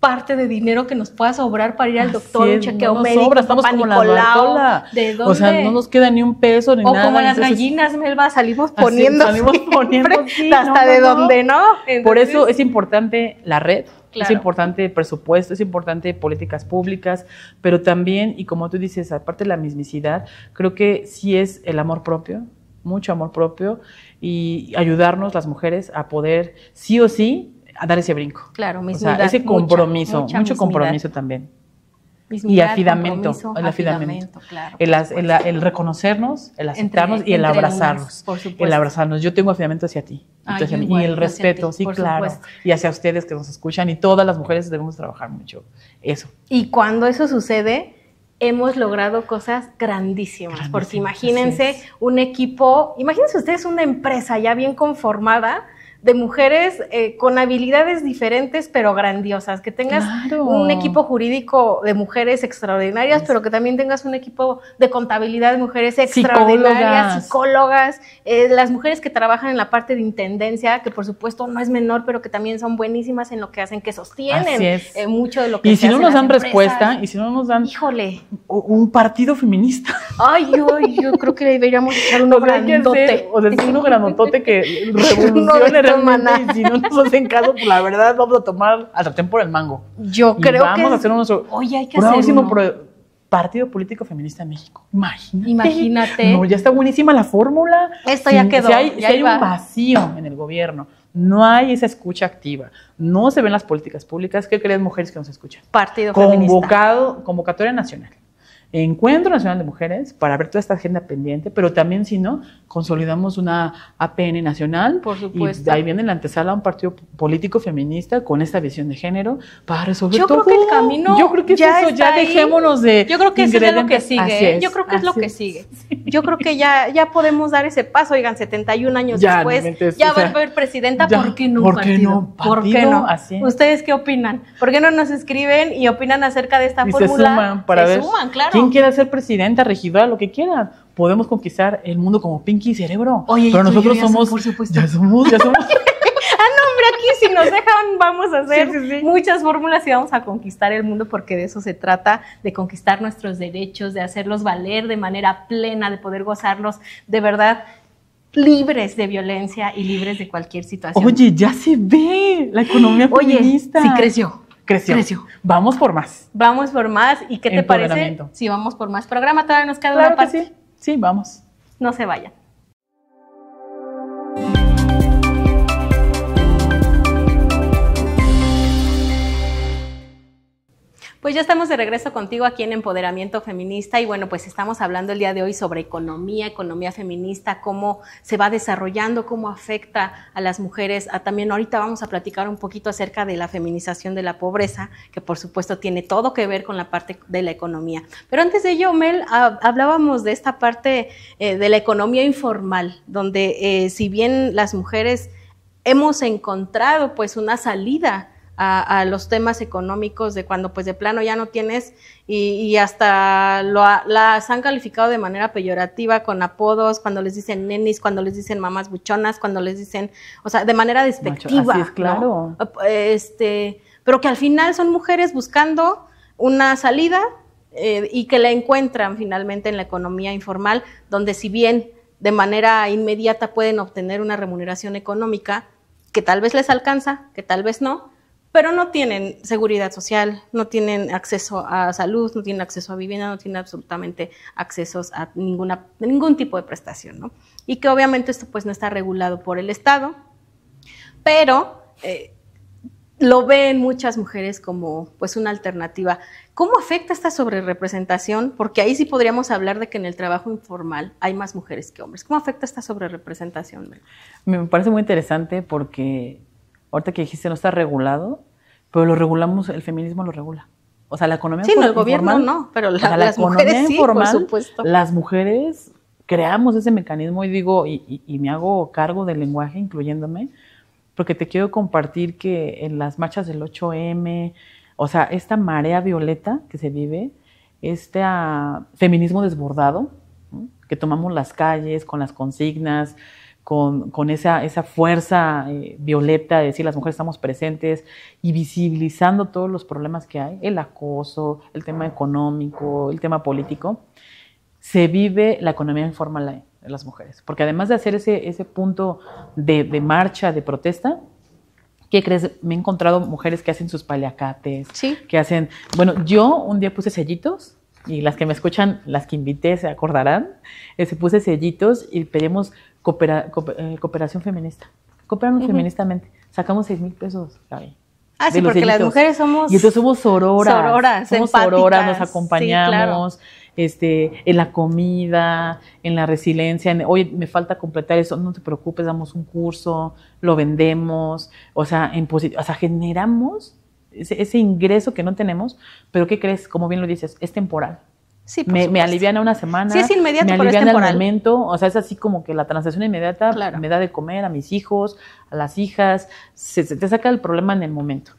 parte de dinero que nos pueda sobrar para ir al doctor, un chequeo no médico, sobra, estamos como la ¿De O sea, no nos queda ni un peso ni nada. O como las gallinas, Melba, salimos poniendo, salimos poniendo [laughs] hasta de dónde no. Por eso es importante la red, es importante presupuesto, es importante políticas públicas, pero también, y como tú dices, aparte de la mismicidad, creo que sí es el amor propio, mucho amor propio, y ayudarnos las mujeres a poder sí o sí a dar ese brinco. Claro, mismicidad. O ese compromiso, mucho compromiso también y afidamento, el afidamento, el, reconocernos, el aceptarnos y el abrazarnos, el abrazarnos. Yo tengo afidamento hacia ti, y el respeto, sí, claro, y hacia ustedes que nos escuchan y todas las mujeres debemos trabajar mucho eso. Y cuando eso sucede, hemos logrado cosas grandísimas, grandísimas porque imagínense un equipo, imagínense ustedes una empresa ya bien conformada de mujeres eh, con habilidades diferentes pero grandiosas, que tengas un equipo jurídico de mujeres extraordinarias, pero que también tengas un equipo de contabilidad de mujeres extraordinarias, psicólogas, eh, las mujeres que trabajan en la parte de intendencia, que por supuesto no es menor, pero que también son buenísimas en lo que hacen, que sostienen eh, mucho de lo que... Y si no nos dan respuesta, y si no nos dan... Híjole. Un partido feminista. Ay, yo, yo creo que deberíamos echar uno [laughs] grandote. o sea, uno grandotote que [laughs] revolucione si no nos hacen caso, pues, la verdad vamos a tomar al sartén por el mango. Yo creo que. Vamos a hacer Oye, hay que hacer. Partido Político Feminista de México. Imagínate. Imagínate. No, ya está buenísima la fórmula. Esto ya quedó. Si hay, un vacío en el gobierno, no hay esa escucha activa, no se ven las políticas públicas. ¿Qué creen mujeres que nos escuchan? Partido Convocado, Convocatoria nacional. Encuentro Nacional de Mujeres para ver toda esta agenda pendiente, pero también si no, consolidamos una APN nacional. Por supuesto. Y ahí viene en la antesala un partido político feminista con esta visión de género para resolver todo. Yo creo que el camino. Yo creo que ya dejémonos de. Yo creo que es lo que sigue. ¿eh? yo creo que es lo que sigue. Yo creo que ya, ya podemos dar ese paso. Oigan, 71 años después, ya va a haber presidenta. porque ¿Por qué no? ¿Por qué no? ¿Ustedes qué opinan? ¿Por qué no nos escriben y opinan acerca de esta fórmula? Se suman claro. ¿Quién quiere ser presidenta, regidora, lo que quieran? podemos conquistar el mundo como Pinky y Cerebro. Oye, pero nosotros somos, por supuesto. ya somos, [laughs] ah, no, hombre, aquí si nos dejan vamos a hacer muchas fórmulas y vamos a conquistar el mundo porque de eso se trata, de conquistar nuestros derechos, de hacerlos valer de manera plena, de poder gozarlos de verdad libres de violencia y libres de cualquier situación. Oye, ya se ve la economía feminista. sí creció. Creció. Vamos por más. Vamos por más. ¿Y qué te parece si vamos por más programa? Todavía nos queda una parte. Sí, vamos. No se vayan. Pues ya estamos de regreso contigo aquí en Empoderamiento Feminista y bueno, pues estamos hablando el día de hoy sobre economía, economía feminista, cómo se va desarrollando, cómo afecta a las mujeres. Ah, también ahorita vamos a platicar un poquito acerca de la feminización de la pobreza, que por supuesto tiene todo que ver con la parte de la economía. Pero antes de ello, Mel, hablábamos de esta parte eh, de la economía informal, donde eh, si bien las mujeres hemos encontrado pues una salida, a, los temas económicos de cuando pues de plano ya no tienes y, hasta lo, las han calificado de manera peyorativa con apodos, cuando les dicen nenis, cuando les dicen mamás buchonas, cuando les dicen, o sea, de manera despectiva. Este, pero que al final son mujeres buscando una salida eh, y que la encuentran finalmente en la economía informal, donde si bien de manera inmediata pueden obtener una remuneración económica, que tal vez les alcanza, que tal vez no, pero no tienen seguridad social, no tienen acceso a salud, no tienen acceso a vivienda, no tienen absolutamente accesos a ninguna, ningún tipo de prestación, ¿no? Y que obviamente esto pues no está regulado por el Estado, pero eh, lo ven muchas mujeres como pues una alternativa. ¿Cómo afecta esta sobrerepresentación? Porque ahí sí podríamos hablar de que en el trabajo informal hay más mujeres que hombres. ¿Cómo afecta esta sobrerepresentación? Me parece muy interesante porque ahorita que dijiste no está regulado, pero lo regulamos, el feminismo lo regula. O sea, la economía sí, no, el gobierno no, pero las mujeres informal, por supuesto. Las mujeres creamos ese mecanismo y digo, y, me hago cargo del lenguaje, incluyéndome, porque te quiero compartir que en las marchas del 8M, o sea, esta marea violeta que se vive, este ah, feminismo desbordado, que tomamos las calles con las consignas, con, esa, esa, fuerza eh, violeta de decir las mujeres estamos presentes y visibilizando todos los problemas que hay, el acoso, el tema económico, el tema político, se vive la economía informal de las mujeres. Porque además de hacer ese, punto de, marcha, de protesta, ¿Qué crees? Me he encontrado mujeres que hacen sus paliacates, ¿Sí? que hacen, bueno, yo un día puse sellitos y las que me escuchan, las que invité, se acordarán, eh, se puse sellitos y pedimos eh, cooperación feminista. Cooperamos feministamente. Sacamos 6 mil pesos, Gaby. Ah, sí, porque las mujeres somos. Y entonces somos sororas. Sororas, somos sororas, nos acompañamos. Este, en la comida, en la resiliencia, oye, me falta completar eso, no te preocupes, damos un curso, lo vendemos, o sea, en o sea, generamos ese, ingreso que no tenemos, pero ¿qué crees? Como bien lo dices, es temporal. Sí, me, me, a una semana. Sí, es me alivian pero momento. O sea, es así como que la transacción inmediata me da de comer a mis hijos, a las hijas. Se, te saca el problema en el momento.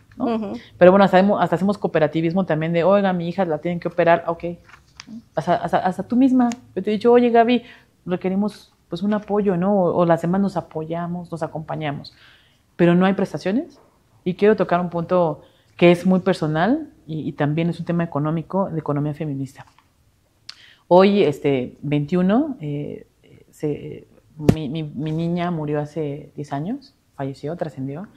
Pero bueno, hasta, hacemos cooperativismo también de, oiga, mi hija la tienen que operar, ok. Hasta, tú misma. Yo te he dicho, oye, Gaby, requerimos pues un apoyo, ¿no? O, o las demás nos apoyamos, nos acompañamos. Pero no hay prestaciones. Y quiero tocar un punto que es muy personal y, también es un tema económico, de economía feminista. Hoy, este, 21, eh, mi, niña murió hace 10 años, falleció, trascendió.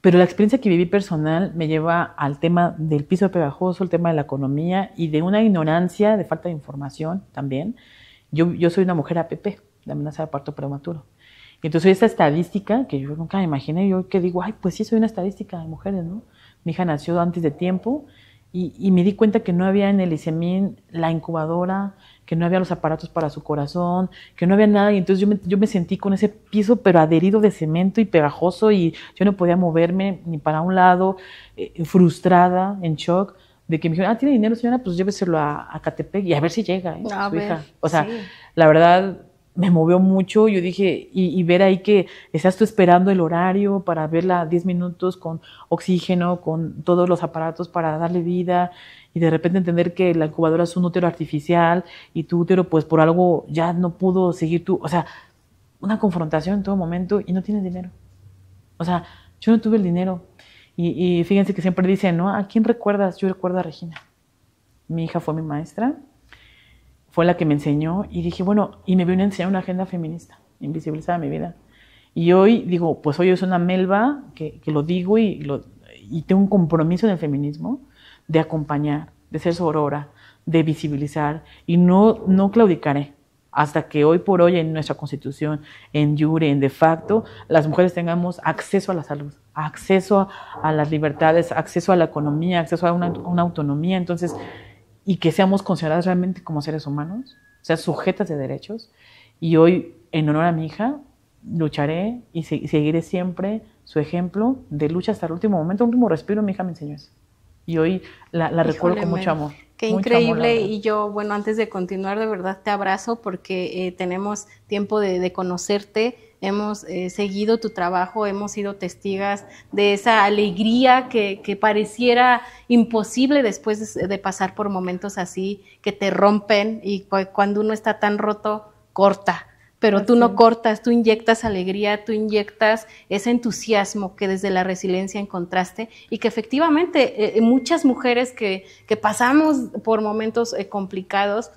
Pero la experiencia que viví personal me lleva al tema del piso pegajoso, el tema de la economía y de una ignorancia, de falta de información también. Yo, yo soy una mujer APP, de amenaza de parto prematuro. Entonces, esa estadística que yo nunca me imaginé, yo que digo, ay, pues sí, soy una estadística de mujeres, ¿no? Mi hija nació antes de tiempo y, me di cuenta que no había en el ISEMIN la incubadora, que no había los aparatos para su corazón, que no había nada. Y entonces yo me, sentí con ese piso, pero adherido de cemento y pegajoso, y yo no podía moverme ni para un lado, eh, frustrada, en shock, de que me dijeron, ah, tiene dinero, señora, pues lléveselo a, Catepec y a ver si llega, ¿eh? hija. O sea, la verdad, me movió mucho. Yo dije, y, ver ahí que estás tú esperando el horario para verla 10 minutos con oxígeno, con todos los aparatos para darle vida, y de repente entender que la incubadora es un útero artificial y tu útero, pues por algo ya no pudo seguir tú. O sea, una confrontación en todo momento y no tienes dinero. O sea, yo no tuve el dinero. Y, y fíjense que siempre dicen, ¿no? ¿A quién recuerdas? Yo recuerdo a Regina. Mi hija fue mi maestra, fue la que me enseñó y dije, bueno, y me vio a enseñar una agenda feminista, invisibilizada mi vida. Y hoy digo, pues hoy es una melva que, lo digo y, lo, tengo un compromiso del feminismo de acompañar, de ser aurora, de visibilizar y no, no claudicaré hasta que hoy por hoy en nuestra constitución, en jure, en de facto, las mujeres tengamos acceso a la salud, acceso a, las libertades, acceso a la economía, acceso a una autonomía. Entonces, y que seamos consideradas realmente como seres humanos, o sea, sujetas de derechos. Y hoy, en honor a mi hija, lucharé y seguiré siempre su ejemplo de lucha hasta el último momento, el último respiro. Mi hija me enseñó eso. Y hoy la, recuerdo con mucho amor. Qué increíble. y yo, bueno, antes de continuar, de verdad te abrazo porque eh, tenemos tiempo de conocerte hemos eh, seguido tu trabajo, hemos sido testigas de esa alegría que, pareciera imposible después de, pasar por momentos así, que te rompen y cuando uno está tan roto, corta. Pero tú no cortas, tú inyectas alegría, tú inyectas ese entusiasmo que desde la resiliencia encontraste y que efectivamente eh, eh, muchas mujeres que, pasamos por momentos complicados,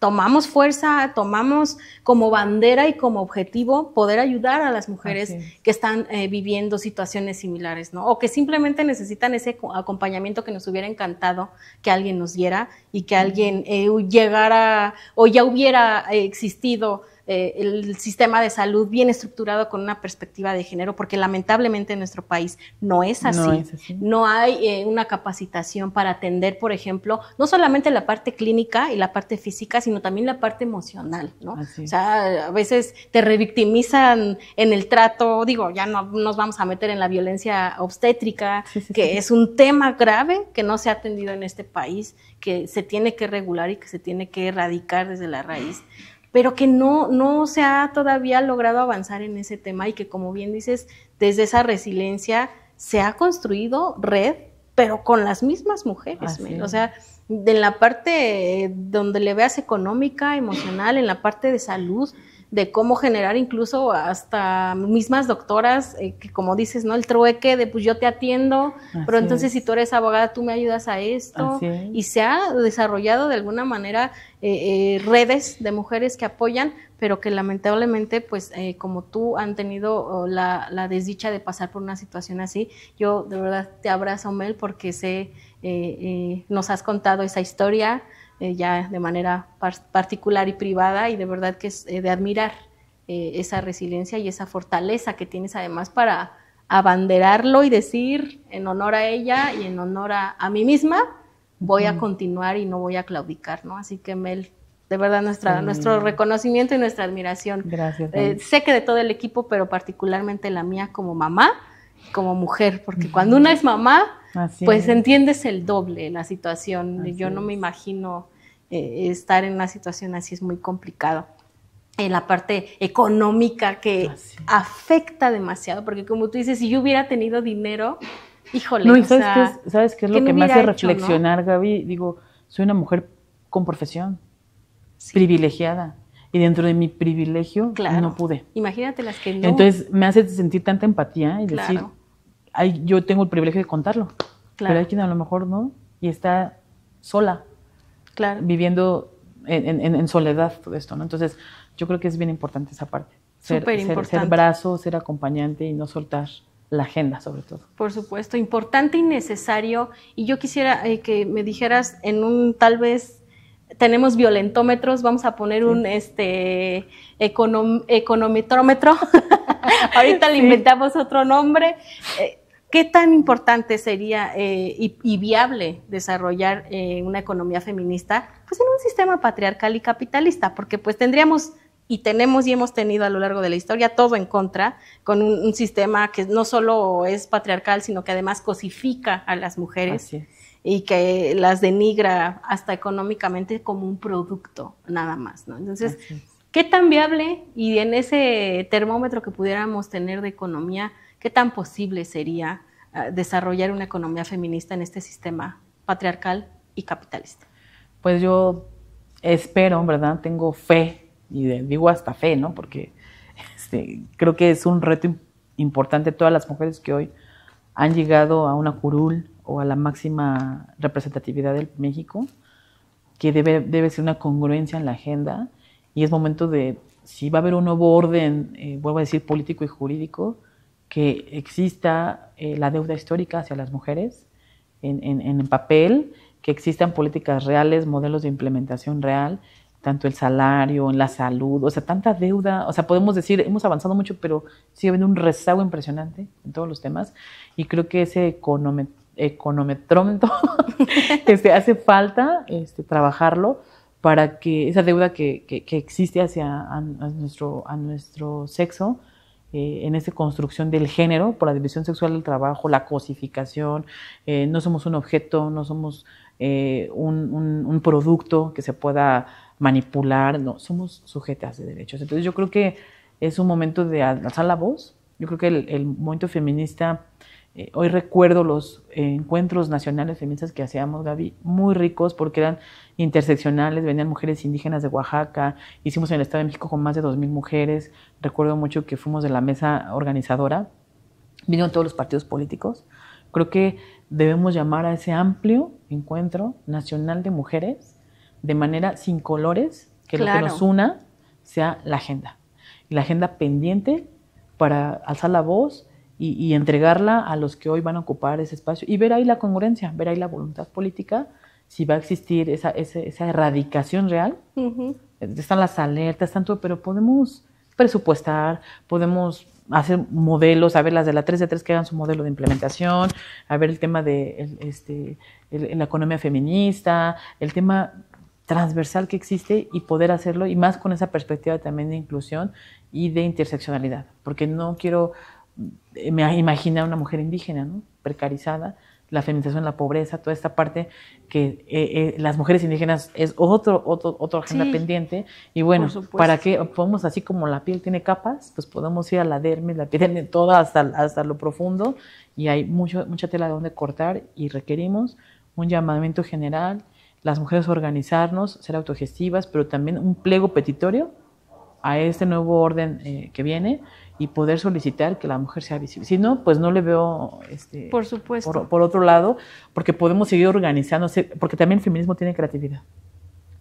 tomamos fuerza, tomamos como bandera y como objetivo poder ayudar a las mujeres que están eh, viviendo situaciones similares, ¿no? O que simplemente necesitan ese acompañamiento que nos hubiera encantado que alguien nos diera y que alguien eh, llegara o ya hubiera existido eh, el sistema de salud bien estructurado con una perspectiva de género, porque lamentablemente en nuestro país no es así. No, hay eh, una capacitación para atender, por ejemplo, no solamente la parte clínica y la parte física, sino también la parte emocional, ¿no? O sea, a veces te revictimizan en el trato, digo, ya no nos vamos a meter en la violencia obstétrica, que es un tema grave que no se ha atendido en este país, que se tiene que regular y que se tiene que erradicar desde la raíz pero que no, no se ha todavía logrado avanzar en ese tema y que, como bien dices, desde esa resiliencia se ha construido red, pero con las mismas mujeres. O sea, en la parte eh, donde le veas económica, emocional, en la parte de salud, de cómo generar incluso hasta mismas doctoras, eh, que como dices, ¿no? El trueque de pues yo te atiendo, pero entonces si tú eres abogada, tú me ayudas a esto. Y se ha desarrollado de alguna manera eh, eh, redes de mujeres que apoyan, pero que lamentablemente, pues como tú han tenido la, la, desdicha de pasar por una situación así, yo de verdad te abrazo, Mel, porque sé, nos has contado esa historia. Eh, ya de manera particular y privada y de verdad que es eh, de admirar eh, esa resiliencia y esa fortaleza que tienes además para abanderarlo y decir en honor a ella y en honor a, mí misma voy a mm. continuar y no voy a claudicar, ¿no? Así que Mel, de verdad nuestro reconocimiento y nuestra admiración. Gracias. sé que de todo el equipo, pero particularmente la mía como mamá, como mujer, porque cuando una es mamá, pues entiendes el doble la situación. Yo no me imagino eh, estar en una situación así, es muy complicado. En eh, la parte económica que afecta demasiado, porque como tú dices, si yo hubiera tenido dinero, híjole. sabes, o qué es, ¿sabes es lo que me, hace reflexionar, Gaby? Digo, soy una mujer con profesión, privilegiada, y dentro de mi privilegio claro. no pude. Imagínate las que no. Entonces me hace sentir tanta empatía y decir, yo tengo el privilegio de contarlo, claro. pero hay quien a lo mejor no, y está sola, claro. viviendo en, soledad todo esto, ¿no? Entonces, yo creo que es bien importante esa parte. Ser, ser, ser, brazo, ser acompañante y no soltar la agenda sobre todo. Por supuesto, importante y necesario. Y yo quisiera eh, que me dijeras en un tal vez tenemos violentómetros, vamos a poner un este econometrómetro. [laughs] Ahorita le inventamos otro nombre. Eh, ¿Qué tan importante sería eh, y, viable desarrollar eh, una economía feminista pues en un sistema patriarcal y capitalista? Porque pues tendríamos y tenemos y hemos tenido a lo largo de la historia todo en contra, con un, sistema que no solo es patriarcal, sino que además cosifica a las mujeres y que las denigra hasta económicamente como un producto nada más. Entonces, ¿qué tan viable y en ese termómetro que pudiéramos tener de economía? ¿Qué tan posible sería ah, desarrollar una economía feminista en este sistema patriarcal y capitalista? Pues yo espero, ¿verdad? Tengo fe, y digo hasta fe, ¿no? Porque este, creo que es un reto importante todas las mujeres que hoy han llegado a una curul o a la máxima representatividad del México, que debe, ser una congruencia en la agenda y es momento de, si va a haber un nuevo orden, eh, vuelvo a decir, político y jurídico, que exista eh, la deuda histórica hacia las mujeres en, en, papel, que existan políticas reales, modelos de implementación real, tanto el salario, en la salud, o sea, tanta deuda, o sea, podemos decir, hemos avanzado mucho, pero sigue habiendo un rezago impresionante en todos los temas, y creo que ese economet econometrómetro este, [laughs] hace falta este, trabajarlo para que esa deuda que, que, existe hacia a, nuestro, a nuestro sexo eh, en esta construcción del género, por la división sexual del trabajo, la cosificación, eh, no somos un objeto, no somos eh, un, producto que se pueda manipular, no, somos sujetas de derechos. Entonces yo creo que es un momento de alzar la voz, yo creo que el, momento feminista eh, hoy recuerdo los eh, encuentros nacionales feministas que hacíamos, Gaby, muy ricos porque eran interseccionales, venían mujeres indígenas de Oaxaca, hicimos en el Estado de México con más de 2.000 mujeres, recuerdo mucho que fuimos de la mesa organizadora, vinieron todos los partidos políticos. Creo que debemos llamar a ese amplio encuentro nacional de mujeres de manera sin colores, que lo que nos una sea la agenda. La agenda pendiente para alzar la voz, y, entregarla a los que hoy van a ocupar ese espacio y ver ahí la congruencia, ver ahí la voluntad política, si va a existir esa, erradicación real. Están las alertas, tanto, pero podemos presupuestar, podemos hacer modelos, a ver las de la 3 de 3 que hagan su modelo de implementación, a ver el tema de este, el, la economía feminista, el tema transversal que existe y poder hacerlo y más con esa perspectiva también de inclusión y de interseccionalidad, porque no quiero me imagina una mujer indígena, precarizada, la feminización, la pobreza, toda esta parte que eh, eh, las mujeres indígenas es otro, otro, otra agenda pendiente. Y bueno, para que podamos, así como la piel tiene capas, pues podemos ir a la dermis, la piel tiene toda hasta, hasta lo profundo y hay mucho, mucha tela de donde cortar y requerimos un llamamiento general, las mujeres organizarnos, ser autogestivas, pero también un pliego petitorio a este nuevo orden eh, que viene y poder solicitar que la mujer sea visible. Si no, pues no le veo este, por, otro lado, porque podemos seguir organizándose, porque también el feminismo tiene creatividad,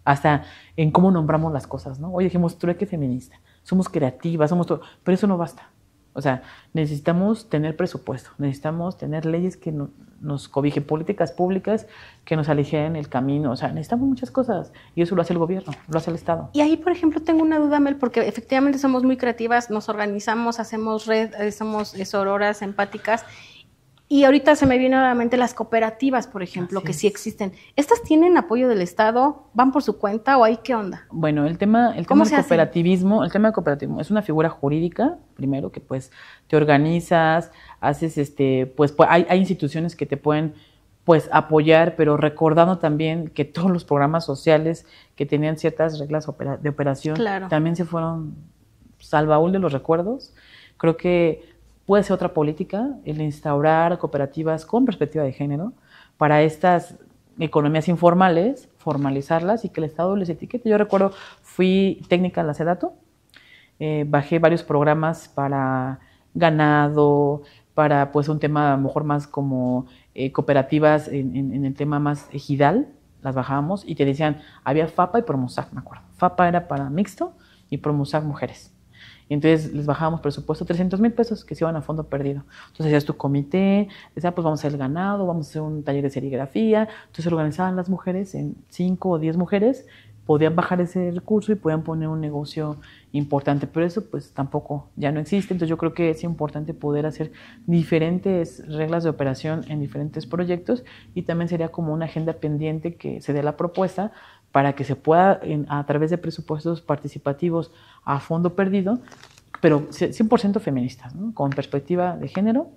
hasta en cómo nombramos las cosas, ¿no? Hoy dijimos que feminista, somos creativas, somos todo, pero eso no basta. O sea, necesitamos tener presupuesto, necesitamos tener leyes que nos cobijen, políticas públicas que nos alejen el camino. O sea, necesitamos muchas cosas y eso lo hace el gobierno, lo hace el Estado. Y ahí, por ejemplo, tengo una duda, Mel, porque efectivamente somos muy creativas, nos organizamos, hacemos red, eh, somos eh, sororas empáticas y ahorita se me viene nuevamente las cooperativas, por ejemplo, que sí existen. ¿Estas tienen apoyo del Estado? ¿Van por su cuenta o hay qué onda? Bueno, el tema, el tema del cooperativismo, el tema del es una figura jurídica, primero, que pues te organizas, haces este, pues, hay, instituciones que te pueden pues apoyar, pero recordando también que todos los programas sociales que tenían ciertas reglas de operación también se fueron salvaúl de los recuerdos. Creo que puede ser otra política, el instaurar cooperativas con perspectiva de género para estas economías informales, formalizarlas y que el Estado les etiquete. Yo recuerdo, fui técnica en la SEDATO, eh, bajé varios programas para ganado, para pues un tema mejor más como eh, cooperativas en, el tema más ejidal, las bajábamos y te decían, había FAPA y Promusac, me acuerdo. FAPA era para mixto y Promusac mujeres. Y entonces les bajábamos presupuesto, 300 mil pesos que se iban a fondo perdido. Entonces hacías tu comité, decías, pues vamos a hacer el ganado, vamos a hacer un taller de serigrafía. Entonces organizaban las mujeres en 5 o 10 mujeres, podían bajar ese recurso y podían poner un negocio importante. Pero eso pues tampoco ya no existe. Entonces yo creo que es importante poder hacer diferentes reglas de operación en diferentes proyectos y también sería como una agenda pendiente que se dé la propuesta para que se pueda, a través de presupuestos participativos a fondo perdido, pero 100% feminista, con perspectiva de género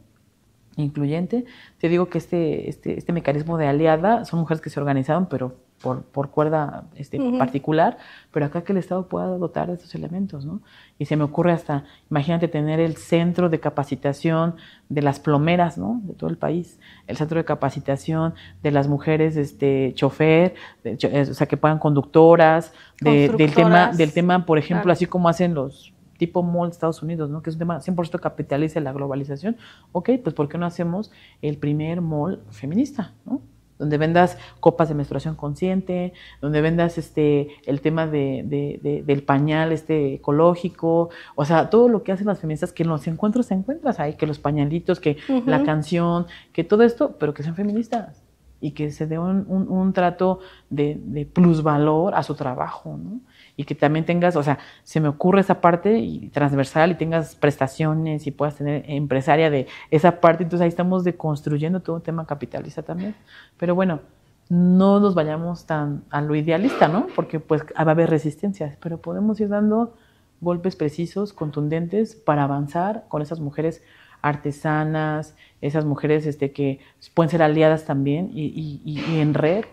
incluyente. Te digo que este, este, este mecanismo de aliada son mujeres que se organizaron, pero por, por cuerda este, particular, pero acá que el Estado pueda dotar de estos elementos, ¿no? Y se me ocurre hasta, imagínate tener el centro de capacitación de las plomeras, ¿no? De todo el país, el centro de capacitación de las mujeres, este, chofer, eh, o sea, que puedan conductoras, del, tema, del tema, por ejemplo, así como hacen los tipo mall de Estados Unidos, ¿no? que es un tema 100% capitaliza la globalización, ok, pues ¿por qué no hacemos el primer mall feminista? ¿no? donde vendas copas de menstruación consciente, donde vendas este, el tema de, del pañal este ecológico, o sea, todo lo que hacen las feministas, que los encuentros se encuentras ahí, que los pañalitos, que la canción, que todo esto, pero que sean feministas y que se dé un, trato de, plusvalor a su trabajo, ¿no? y que también tengas, o sea, se me ocurre esa parte y transversal y tengas prestaciones y puedas tener empresaria de esa parte, entonces ahí estamos deconstruyendo todo un tema capitalista también. Pero bueno, no nos vayamos tan a lo idealista, ¿no? Porque pues va a haber resistencias, pero podemos ir dando golpes precisos, contundentes para avanzar con esas mujeres artesanas, esas mujeres este, que pueden ser aliadas también y, y en red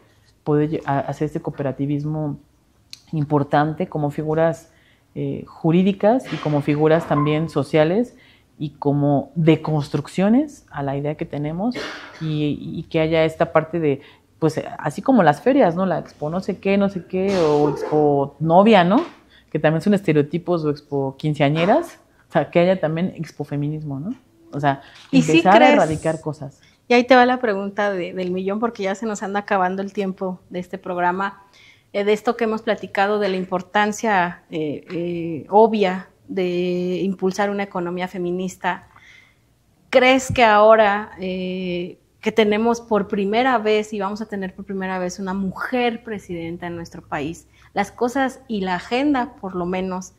poder hacer este cooperativismo importante como figuras eh, jurídicas y como figuras también sociales y como deconstrucciones a la idea que tenemos y, que haya esta parte de, pues así como las ferias, ¿no? La expo no sé qué, no sé qué, o expo novia, ¿no? Que también son estereotipos o expo quinceañeras, o sea, que haya también expo feminismo, ¿no? O sea, ¿Y empezar a erradicar cosas. Y ahí te va la pregunta del millón porque ya se nos anda acabando el tiempo de este programa. Eh, de esto que hemos platicado, de la importancia eh, eh, obvia de impulsar una economía feminista, ¿crees que ahora que tenemos por primera vez y vamos a tener por primera vez una mujer presidenta en nuestro país, las cosas y la agenda, por lo menos,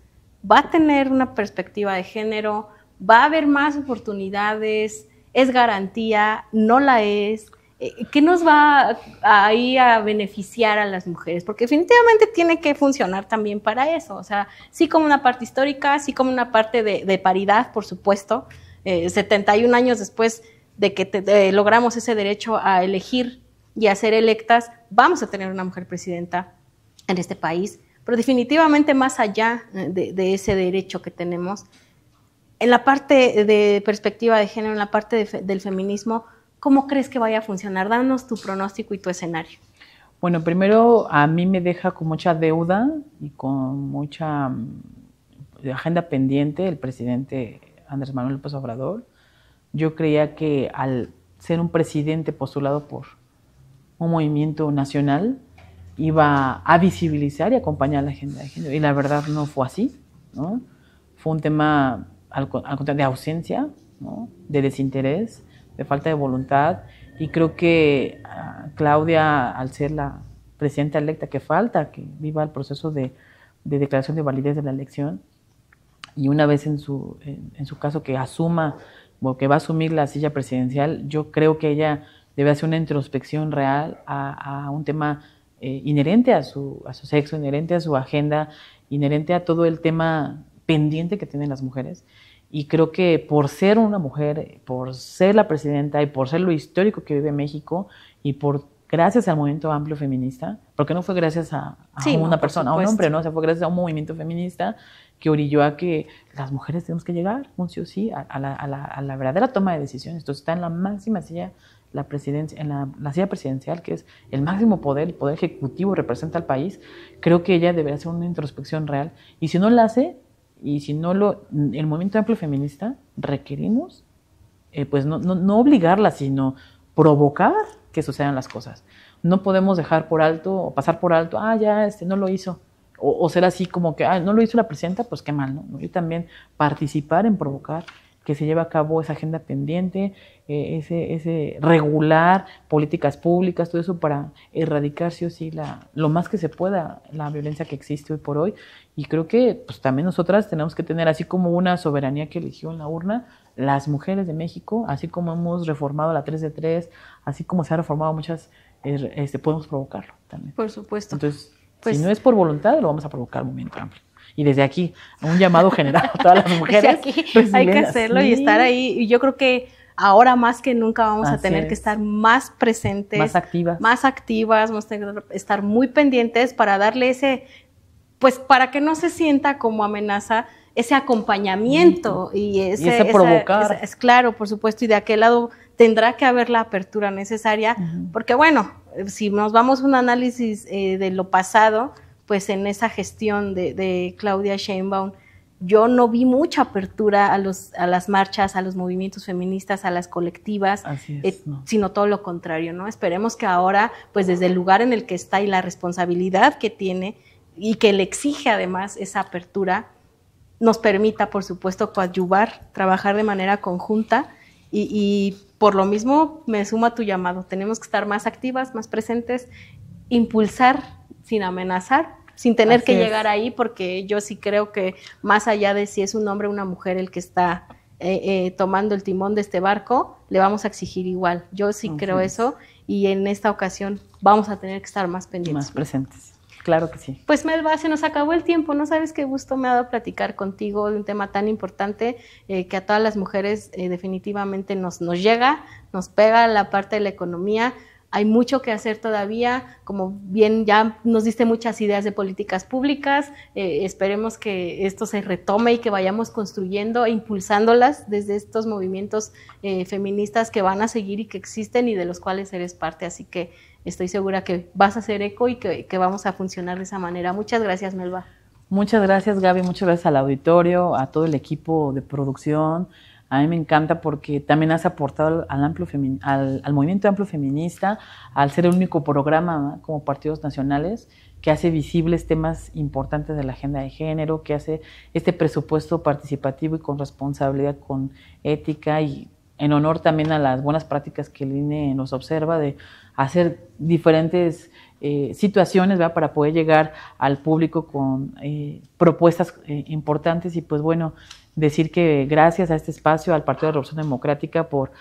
va a tener una perspectiva de género, va a haber más oportunidades, es garantía, no la es. Eh, ¿Qué nos va ahí a beneficiar a las mujeres? Porque definitivamente tiene que funcionar también para eso. O sea, sí como una parte histórica, sí como una parte de, paridad, por supuesto. Eh, 71 años después de que logramos ese derecho a elegir y a ser electas, vamos a tener una mujer presidenta en este país. Pero definitivamente más allá eh, de ese derecho que tenemos, en la parte de perspectiva de género, en la parte del feminismo, ¿Cómo crees que vaya a funcionar? Danos tu pronóstico y tu escenario. Bueno, primero a mí me deja con mucha deuda y con mucha mm, agenda pendiente el presidente Andrés Manuel López Obrador. Yo creía que al ser un presidente postulado por un movimiento nacional iba a visibilizar y acompañar la agenda de género. Y la verdad no fue así. ¿no? Fue un tema de ausencia, ¿no? de desinterés, de falta de voluntad. Y creo que ah, Claudia, al ser la presidenta electa que falta, que viva el proceso de, declaración de validez de la elección, y una vez en su, en, su caso que asuma o que va a asumir la silla presidencial, yo creo que ella debe hacer una introspección real a, un tema eh, inherente a a su sexo, inherente a su agenda, inherente a todo el tema pendiente que tienen las mujeres y creo que por ser una mujer, por ser la presidenta y por ser lo histórico que vive México y por gracias al movimiento amplio feminista, porque no fue gracias a, una persona, a un hombre, no, o sea, fue gracias a un movimiento feminista que orilló a que las mujeres tenemos que llegar, un sí o sí, a, la, verdadera toma de decisiones. Esto está en la máxima silla, la presidencia, en la, silla presidencial, que es el máximo poder, el poder ejecutivo representa al país. Creo que ella debería hacer una introspección real y si no la hace, y si no lo, el movimiento amplio feminista requerimos, eh, pues no, no, obligarla, sino provocar que sucedan las cosas. No podemos dejar por alto o pasar por alto, ah, ya, este no lo hizo. O, ser así como que, ah, no lo hizo la presidenta, pues qué mal, ¿no? Y también participar en provocar que se lleve a cabo esa agenda pendiente, eh, ese, ese, regular políticas públicas, todo eso para erradicar sí o sí la, lo más que se pueda la violencia que existe hoy por hoy y creo que pues, también nosotras tenemos que tener, así como una soberanía que eligió en la urna, las mujeres de México, así como hemos reformado la 3 de 3, así como se ha reformado muchas, er, este, podemos provocarlo también. Por supuesto. Entonces, pues, si no es por voluntad, lo vamos a provocar movimiento amplio. Y desde aquí, un llamado general a todas las [laughs] mujeres. Aquí hay que hacerlo y estar ahí. Y yo creo que ahora más que nunca vamos a tener que estar más presentes, más activas, más activas, vamos a tener que estar muy pendientes para darle ese, pues para que no se sienta como amenaza ese acompañamiento y ese, provocar. es claro, por supuesto, y de aquel lado tendrá que haber la apertura necesaria, porque bueno, si nos vamos a un análisis eh, de lo pasado, pues en esa gestión de, Claudia Sheinbaum, yo no vi mucha apertura a, los, a las marchas, a los movimientos feministas, a las colectivas, eh, sino todo lo contrario, ¿no? Esperemos que ahora, pues desde el lugar en el que está y la responsabilidad que tiene, y que le exige además esa apertura, nos permita, por supuesto, coadyuvar, trabajar de manera conjunta y, por lo mismo me sumo a tu llamado. Tenemos que estar más activas, más presentes, impulsar sin amenazar, sin tener que llegar ahí, porque yo sí creo que más allá de si es un hombre o una mujer el que está eh, eh, tomando el timón de este barco, le vamos a exigir igual. Yo sí creo eso y en esta ocasión vamos a tener que estar más pendientes. Más presentes. Claro que sí. Pues Melba, se nos acabó el tiempo, no sabes qué gusto me ha dado platicar contigo de un tema tan importante eh, que a todas las mujeres eh, definitivamente nos, nos llega, nos pega la parte de la economía. Hay mucho que hacer todavía, como bien ya nos diste muchas ideas de políticas públicas, eh, esperemos que esto se retome y que vayamos construyendo e impulsándolas desde estos movimientos feministas que van a seguir y que existen y de los cuales eres parte. Así que estoy segura que vas a ser eco y que, vamos a funcionar de esa manera. Muchas gracias, Melba. Muchas gracias, Gaby. Muchas gracias al auditorio, a todo el equipo de producción. A mí me encanta porque también has aportado al, amplio al, al, movimiento amplio feminista, al ser el único programa como partidos nacionales que hace visibles temas importantes de la agenda de género, que hace este presupuesto participativo y con responsabilidad, con ética y en honor también a las buenas prácticas que el INE nos observa de hacer diferentes eh, situaciones para poder llegar al público con eh, propuestas eh, importantes y pues bueno, decir que gracias a este espacio, al Partido de Revolución Democrática por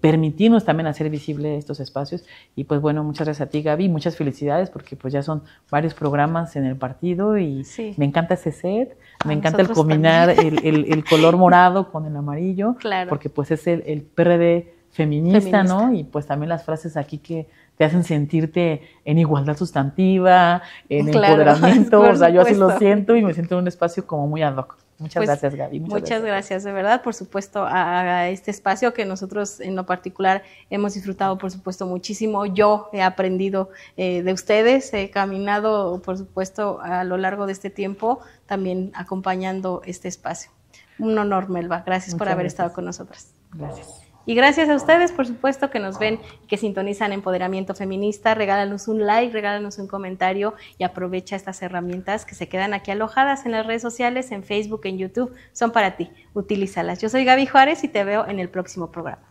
permitirnos también hacer visible estos espacios y pues bueno, muchas gracias a ti Gaby, muchas felicidades porque pues ya son varios programas en el partido y me encanta ese set, me encanta el combinar el, color morado con el amarillo, [laughs] porque pues es el PRD feminista, ¿no? Y pues también las frases aquí que te hacen sentirte en igualdad sustantiva, en [laughs] empoderamiento, o sea, yo así lo siento y me siento en un espacio como muy ad hoc. Muchas pues, gracias, Gaby. Muchas, gracias. de verdad, por supuesto, a, este espacio que nosotros en lo particular hemos disfrutado, por supuesto, muchísimo. Yo he aprendido eh, de ustedes, he caminado, por supuesto, a lo largo de este tiempo, también acompañando este espacio. Un honor, Melba. Gracias por haber estado con nosotras. Gracias. Y gracias a ustedes, por supuesto, que nos ven y que sintonizan Empoderamiento Feminista. Regálanos un like, regálanos un comentario y aprovecha estas herramientas que se quedan aquí alojadas en las redes sociales, en Facebook, en YouTube. Son para ti. Utilízalas. Yo soy Gaby Juárez y te veo en el próximo programa.